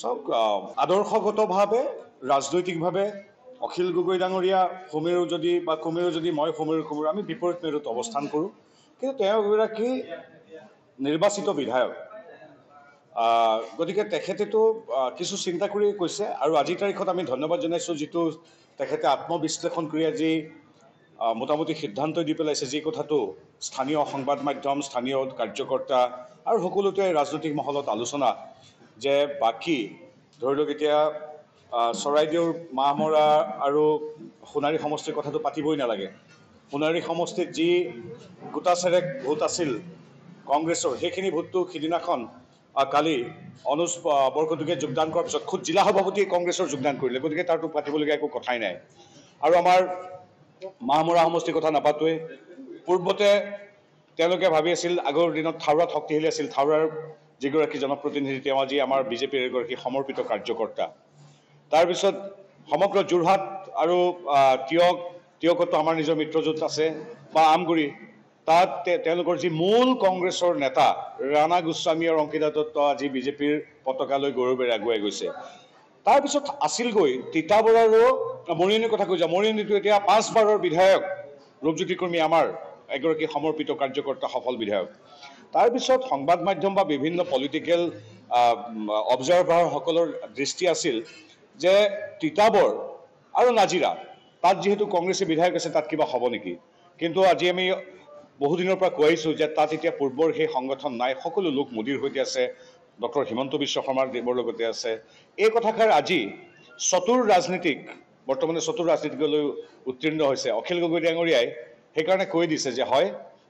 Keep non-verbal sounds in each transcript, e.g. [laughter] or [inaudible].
চাওক আদৰ্শগতভাৱে ৰাজনৈতিকভাৱে অখিল গগৈ ডাঙৰীয়া সমীৰো যদি বা কোমেৰো যদি মই সমীৰ কমেৰো আমি বিপৰীত মেৰুত অৱস্থান কৰোঁ কিন্তু তেওঁ এগৰাকী নিৰ্বাচিত বিধায়ক গতিকে তেখেতেতো কিছু চিন্তা কৰি কৈছে আৰু আজিৰ তাৰিখত আমি ধন্যবাদ জনাইছোঁ যিটো তেখেতে আত্মবিশ্লেষণ কৰি আজি মোটামুটি সিদ্ধান্ত দি পেলাইছে যি কথাটো স্থানীয় সংবাদ মাধ্যম স্থানীয় কাৰ্যকৰ্তা আৰু সকলোতে ৰাজনৈতিক মহলত আলোচনা যে বাকী ধৰি লওক এতিয়া চৰাইদেউৰ মাহমৰা আৰু সোণাৰী সমষ্টিৰ কথাটো পাতিবই নালাগে সোণাৰী সমষ্টিত যি গোটাচেৰেক ভোট আছিল কংগ্ৰেছৰ সেইখিনি ভোটটো সিদিনাখন কালি অনুজ বৰকটকীয়ে যোগদান কৰাৰ পিছত খুদ জিলা সভাপতিয়ে কংগ্ৰেছৰ যোগদান কৰিলে গতিকে তাৰতো পাতিবলগীয়া একো কথাই নাই আৰু আমাৰ মাহমৰা সমষ্টিৰ কথা নাপাতোৱেই পূৰ্বতে তেওঁলোকে ভাবি আছিল আগৰ দিনত থাওৰাত শক্তিশালী আছিল থাওৰাৰ যিগৰাকী জনপ্ৰতিনিধি তেওঁ আজি আমাৰ বিজেপিৰ এগৰাকী সমৰ্পিত কাৰ্যকৰ্তা তাৰপিছত সমগ্ৰ যোৰহাট আৰু তিয়ক তিয়কতো আমাৰ নিজৰ মিত্ৰজোঁট আছে বা আমগুৰি তাত তেওঁলোকৰ যি মূল কংগ্ৰেছৰ নেতা ৰাণা গোস্বামী আৰু অংকিতা দত্ত আজি বিজেপিৰ পতাকালৈ গৌৰৱেৰে আগুৱাই গৈছে তাৰপিছত আছিলগৈ তিতাবৰৰো মৰিয়নীৰ কথা কৈছে মৰিয়নীটো এতিয়া পাঁচবাৰৰ বিধায়ক ৰূপজ্যোতি কৰ্মী আমাৰ এগৰাকী সমৰ্পিত কাৰ্যকৰ্তা সফল বিধায়ক তাৰপিছত সংবাদ মাধ্যম বা বিভিন্ন পলিটিকেল অবজাৰ্ভাৰসকলৰ দৃষ্টি আছিল যে তিতাবৰ আৰু নাজিৰা তাত যিহেতু কংগ্ৰেছে বিধায়ক আছে তাত কিবা হ'ব নেকি কিন্তু আজি আমি বহুদিনৰ পৰা কৈ আহিছোঁ যে তাত এতিয়া পূৰ্বৰ সেই সংগঠন নাই সকলো লোক মোদীৰ সৈতে আছে ডক্টৰ হিমন্ত বিশ্ব শৰ্মাৰ দেৱৰ লগতে আছে এই কথাষাৰ আজি চতুৰ ৰাজনীতিক বৰ্তমানে চতুৰ ৰাজনীতিকলৈ উত্তীৰ্ণ হৈছে অখিল গগৈ ডাঙৰীয়াই সেইকাৰণে কৈ দিছে যে হয়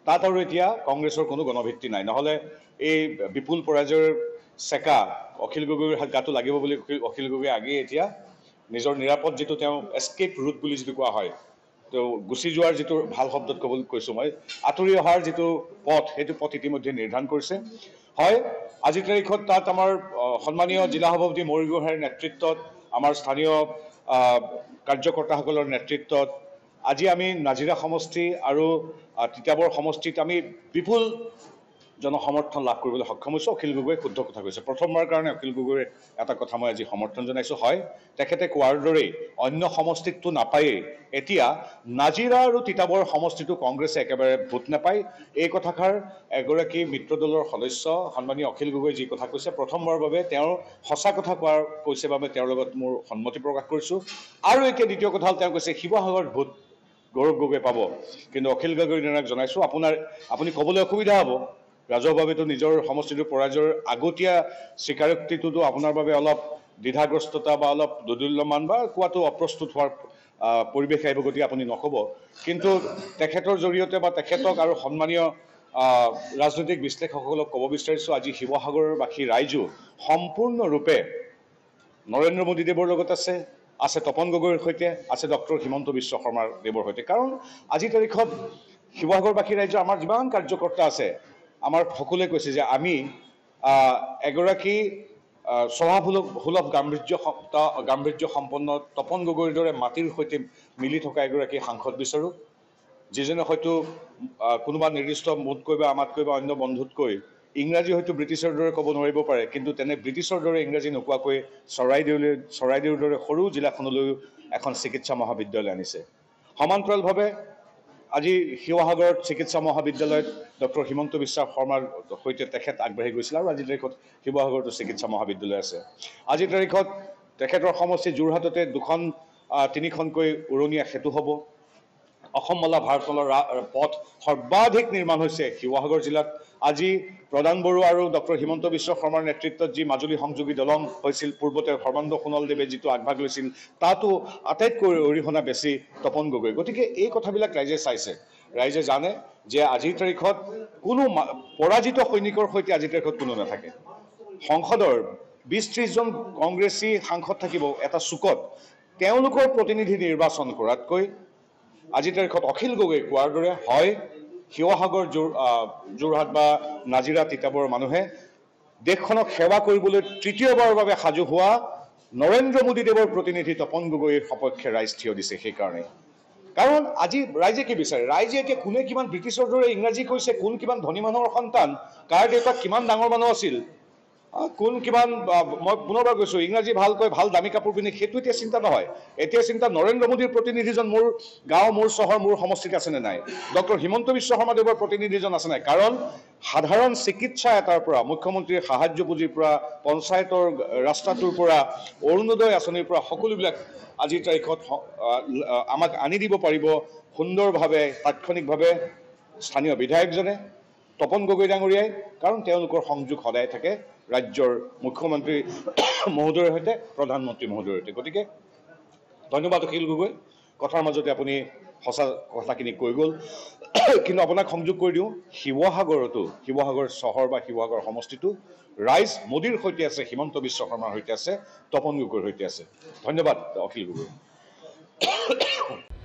তাত আৰু এতিয়া কংগ্ৰেছৰ কোনো গণভিত্তি নাই নহ'লে এই বিপুল পৰাজয়ৰ চেকা অখিল গগৈৰ গাটো লাগিব বুলি অখিল গগৈ আগেয়ে এতিয়া নিজৰ নিৰাপদ যিটো তেওঁ এস্কেপ ৰুট বুলি যিটো কোৱা হয় তেওঁ গুচি যোৱাৰ যিটো ভাল শব্দত ক'বলৈ কৈছোঁ মই আঁতৰি অহাৰ যিটো পথ সেইটো পথ ইতিমধ্যে নিৰ্ধাৰণ কৰিছে হয় আজিৰ তাৰিখত তাত আমাৰ সন্মানীয় জিলা সভাপতি মৰিগোহাঁইৰ নেতৃত্বত আমাৰ স্থানীয় কাৰ্যকৰ্তাসকলৰ নেতৃত্বত আজি আমি নাজিৰা সমষ্টি আৰু তিতাবৰ সমষ্টিত আমি বিপুল জনসমৰ্থন লাভ কৰিবলৈ সক্ষম হৈছোঁ অখিল গগৈয়ে শুদ্ধ কথা কৈছে প্ৰথমবাৰৰ কাৰণে অখিল গগৈৰ এটা কথা মই আজি সমৰ্থন জনাইছোঁ হয় তেখেতে কোৱাৰ দৰেই অন্য সমষ্টিকটো নাপায়েই এতিয়া নাজিৰা আৰু তিতাবৰ সমষ্টিটো কংগ্ৰেছে একেবাৰে ভোট নাপায় এই কথাষাৰ এগৰাকী মিত্ৰ দলৰ সদস্য সন্মানীয় অখিল গগৈ যি কথা কৈছে প্ৰথমবাৰৰ বাবে তেওঁৰ সঁচা কথা কোৱাৰ কৈছে বাবে তেওঁৰ লগত মোৰ সন্মতি প্ৰকাশ কৰিছোঁ আৰু এতিয়া দ্বিতীয় কথা হ'ল তেওঁ কৈছে শিৱসাগৰত ভোট গৌৰৱ গগৈ পাব কিন্তু অখিল গগৈ নিৰ্ণায়ক জনাইছোঁ আপোনাৰ আপুনি ক'বলৈ অসুবিধা হ'ব ৰাজহুৱাভাৱেতো নিজৰ সমষ্টিটো পৰাজয়ৰ আগতীয়া স্বীকাৰোক্তিটোতো আপোনাৰ বাবে অলপ দ্বিধাগ্ৰস্ততা বা অলপ দুদুল্যমান বা কোৱাটো অপ্ৰস্তুত হোৱাৰ পৰিৱেশ আহিব গতিকে আপুনি নক'ব কিন্তু তেখেতৰ জৰিয়তে বা তেখেতক আৰু সন্মানীয় ৰাজনৈতিক বিশ্লেষকসকলক ক'ব বিচাৰিছোঁ আজি শিৱসাগৰবাসী ৰাইজো সম্পূৰ্ণৰূপে নৰেন্দ্ৰ মোদীদেৱৰ লগত আছে আছে তপন গগৈৰ সৈতে আছে ডক্টৰ হিমন্ত বিশ্ব শৰ্মাৰ দেৱৰ সৈতে কাৰণ আজিৰ তাৰিখত শিৱসাগৰবাসী ৰাজ্যৰ আমাৰ যিমান কাৰ্যকৰ্তা আছে আমাৰ সকলোৱে কৈছে যে আমি এগৰাকী স্বভাৱসুলভ সুলভ গাম্ভীৰ্য গাম্ভীৰ্য সম্পন্ন তপন গগৈৰ দৰে মাটিৰ সৈতে মিলি থকা এগৰাকী সাংসদ বিচাৰোঁ যিজনে হয়তো কোনোবা নিৰ্দিষ্ট মোতকৈ বা আমাতকৈ বা অন্য বন্ধুতকৈ ইংৰাজী হয়তো ব্ৰিটিছৰ দৰে ক'ব নোৱাৰিব পাৰে কিন্তু তেনে ব্ৰিটিছৰ দৰে ইংৰাজী নোকোৱাকৈ চৰাইদেউলৈ চৰাইদেউৰ দৰে সৰু জিলাখনলৈও এখন চিকিৎসা মহাবিদ্যালয় আনিছে সমান্তৰালভাৱে আজি শিৱসাগৰত চিকিৎসা মহাবিদ্যালয়ত ডক্টৰ হিমন্ত বিশ্ব শৰ্মাৰ সৈতে তেখেত আগবাঢ়ি গৈছিল আৰু আজিৰ তাৰিখত শিৱসাগৰতো চিকিৎসা মহাবিদ্যালয় আছে আজিৰ তাৰিখত তেখেতৰ সমষ্টি যোৰহাটতে দুখন তিনিখনকৈ উৰণীয়া সেতু হ'ব অসম মালা ভাৰতলৰ পথ সৰ্বাধিক নিৰ্মাণ হৈছে শিৱসাগৰ জিলাত আজি প্ৰধান বড়ো আৰু ডক্টৰ হিমন্ত বিশ্ব শৰ্মাৰ নেতৃত্বত যি মাজুলী সংযোগী দলং হৈছিল পূৰ্বতে সৰ্বানন্দ সোণোৱালদেৱে যিটো আগভাগ লৈছিল তাতো আটাইতকৈ অৰিহণা বেছি তপন গগৈ গতিকে এই কথাবিলাক ৰাইজে চাইছে ৰাইজে জানে যে আজিৰ তাৰিখত কোনো পৰাজিত সৈনিকৰ সৈতে আজিৰ তাৰিখত কোনো নাথাকে সংসদৰ বিছ ত্ৰিছজন কংগ্ৰেছী সাংসদ থাকিব এটা চুকত তেওঁলোকৰ প্ৰতিনিধি নিৰ্বাচন কৰাতকৈ আজিৰ তাৰিখত অখিল গগৈ কোৱাৰ দৰে হয় শিৱসাগৰ যোৰ যোৰহাট বা নাজিৰা তিতাবৰ মানুহে দেশখনক সেৱা কৰিবলৈ তৃতীয়বাৰৰ বাবে সাজু হোৱা নৰেন্দ্ৰ মোদীদেৱৰ প্ৰতিনিধি তপন গগৈৰ সপক্ষে ৰাইজ থিয় দিছে সেইকাৰণে কাৰণ আজি ৰাইজে কি বিচাৰে ৰাইজে এতিয়া কোনে কিমান ব্ৰিটিছৰ দৰে ইংৰাজী কৈছে কোন কিমান ধনী মানুহৰ সন্তান কাৰ দেউতাক কিমান ডাঙৰ মানুহ আছিল কোন কিমান মই পুনৰবাৰ কৈছোঁ ইংৰাজী ভালকৈ ভাল দামী কাপোৰ পিন্ধি সেইটো এতিয়া চিন্তা নহয় এতিয়া চিন্তা নৰেন্দ্ৰ মোদীৰ প্ৰতিনিধিজন মোৰ গাঁও মোৰ চহৰ মোৰ সমষ্টিত আছেনে নাই ডক্টৰ হিমন্ত বিশ্ব শৰ্মাদেৱৰ প্ৰতিনিধিজন আছে নাই কাৰণ সাধাৰণ চিকিৎসা এটাৰ পৰা মুখ্যমন্ত্ৰীৰ সাহায্য পুঁজিৰ পৰা পঞ্চায়তৰ ৰাস্তাটোৰ পৰা অৰুণোদয় আঁচনিৰ পৰা সকলোবিলাক আজিৰ তাৰিখত আমাক আনি দিব পাৰিব সুন্দৰভাৱে তাৎক্ষণিকভাৱে স্থানীয় বিধায়কজনে তপন গগৈ ডাঙৰীয়াই কাৰণ তেওঁলোকৰ সংযোগ সদায় থাকে ৰাজ্যৰ মুখ্যমন্ত্ৰী [coughs] মহোদয়ৰ সৈতে প্ৰধানমন্ত্ৰী মহোদয়ৰ সৈতে গতিকে ধন্যবাদ অখিল গগৈ কথাৰ মাজতে আপুনি সঁচা কথাখিনি কৈ গ'ল [coughs] কিন্তু আপোনাক সংযোগ কৰি দিওঁ শিৱসাগৰতো শিৱসাগৰ চহৰ বা শিৱসাগৰ সমষ্টিটো ৰাইজ মোদীৰ সৈতে আছে হিমন্ত বিশ্ব শৰ্মাৰ সৈতে আছে তপন গগৈৰ সৈতে আছে ধন্যবাদ অখিল গগৈ [coughs]